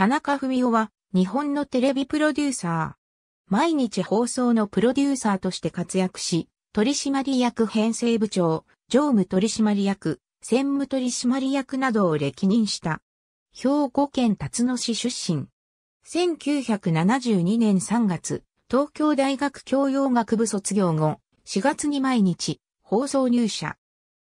田中文夫は日本のテレビプロデューサー。毎日放送のプロデューサーとして活躍し、取締役編成部長、常務取締役、専務取締役などを歴任した。兵庫県辰野市出身。1972年3月、東京大学教養学部卒業後、4月に毎日、放送入社。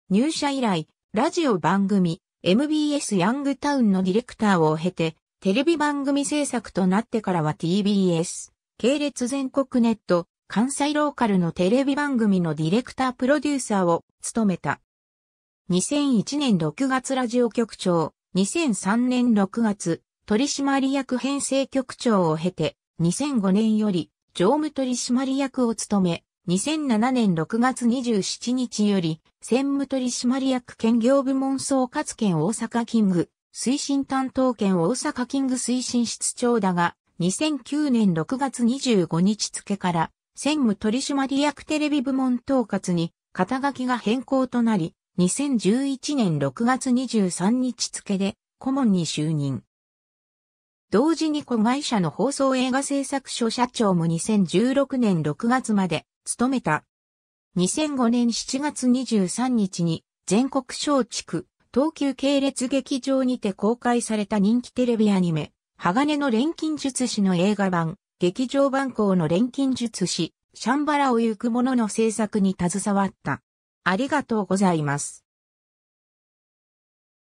入社以来、ラジオ番組、MBS ヤングタウンのディレクターを経て、テレビ番組制作となってからは TBS、系列全国ネット、関西ローカルのテレビ番組のディレクタープロデューサーを務めた。2001年6月ラジオ局長、2003年6月、取締役編成局長を経て、2005年より常務取締役を務め、2007年6月27日より、専務取締役兼業部門総括兼大阪キング、推進担当権大阪キング推進室長だが、2009年6月25日付から、専務取締役テレビ部門統括に、肩書きが変更となり、2011年6月23日付で、顧問に就任。同時に子会社の放送映画制作所社長も2016年6月まで務めた。2005年7月23日に全国地区、東急系列劇場にて公開された人気テレビアニメ、鋼の錬金術師の映画版、劇場版校の錬金術師、シャンバラを行く者の制作に携わった。ありがとうございます。